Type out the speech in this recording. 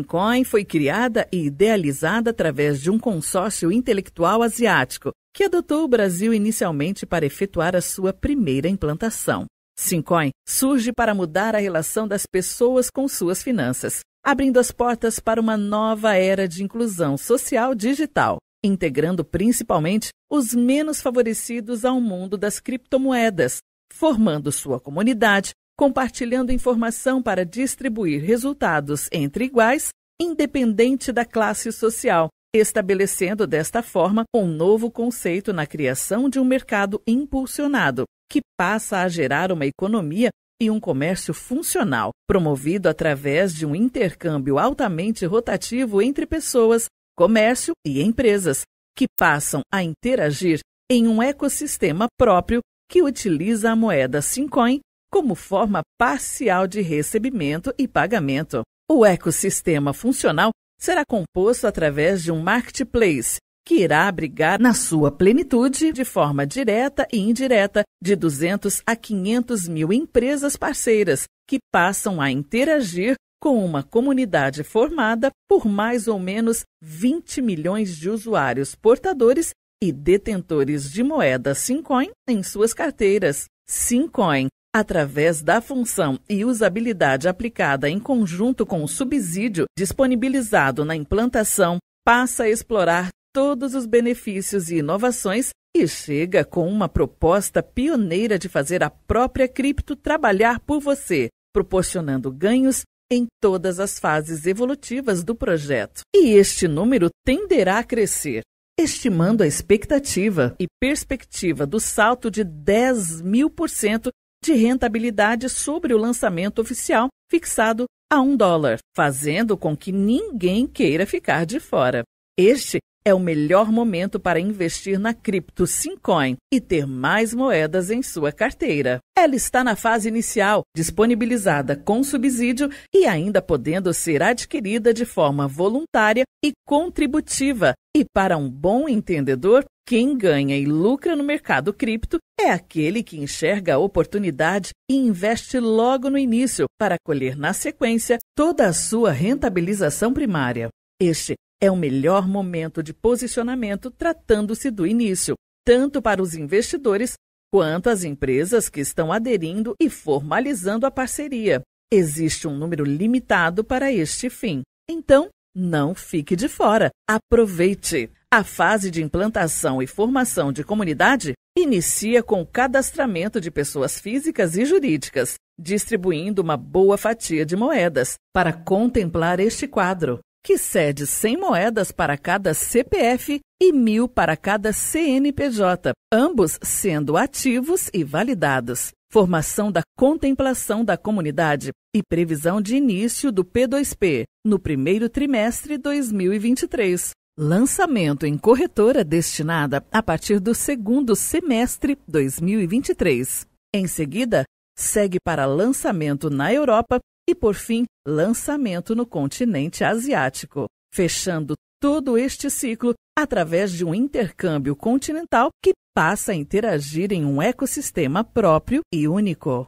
Bitcoin foi criada e idealizada através de um consórcio intelectual asiático, que adotou o Brasil inicialmente para efetuar a sua primeira implantação. Sincoin surge para mudar a relação das pessoas com suas finanças, abrindo as portas para uma nova era de inclusão social digital, integrando principalmente os menos favorecidos ao mundo das criptomoedas, formando sua comunidade compartilhando informação para distribuir resultados entre iguais, independente da classe social, estabelecendo desta forma um novo conceito na criação de um mercado impulsionado, que passa a gerar uma economia e um comércio funcional, promovido através de um intercâmbio altamente rotativo entre pessoas, comércio e empresas, que passam a interagir em um ecossistema próprio que utiliza a moeda Sincoin como forma parcial de recebimento e pagamento. O ecossistema funcional será composto através de um marketplace, que irá abrigar na sua plenitude, de forma direta e indireta, de 200 a 500 mil empresas parceiras, que passam a interagir com uma comunidade formada por mais ou menos 20 milhões de usuários portadores e detentores de moeda Sincoin em suas carteiras. Sincoin Através da função e usabilidade aplicada em conjunto com o subsídio disponibilizado na implantação, passa a explorar todos os benefícios e inovações e chega com uma proposta pioneira de fazer a própria cripto trabalhar por você, proporcionando ganhos em todas as fases evolutivas do projeto. E este número tenderá a crescer, estimando a expectativa e perspectiva do salto de 10 mil por cento de rentabilidade sobre o lançamento oficial, fixado a um dólar, fazendo com que ninguém queira ficar de fora. Este é o melhor momento para investir na cripto Simcoin e ter mais moedas em sua carteira. Ela está na fase inicial, disponibilizada com subsídio e ainda podendo ser adquirida de forma voluntária e contributiva. E para um bom entendedor, quem ganha e lucra no mercado cripto é aquele que enxerga a oportunidade e investe logo no início para colher na sequência toda a sua rentabilização primária. Este é o melhor momento de posicionamento tratando-se do início, tanto para os investidores quanto as empresas que estão aderindo e formalizando a parceria. Existe um número limitado para este fim. Então, não fique de fora. Aproveite! A fase de implantação e formação de comunidade inicia com o cadastramento de pessoas físicas e jurídicas, distribuindo uma boa fatia de moedas para contemplar este quadro que cede 100 moedas para cada CPF e mil para cada CNPJ, ambos sendo ativos e validados. Formação da contemplação da comunidade e previsão de início do P2P no primeiro trimestre 2023. Lançamento em corretora destinada a partir do segundo semestre 2023. Em seguida, segue para lançamento na Europa e, por fim, lançamento no continente asiático, fechando todo este ciclo através de um intercâmbio continental que passa a interagir em um ecossistema próprio e único.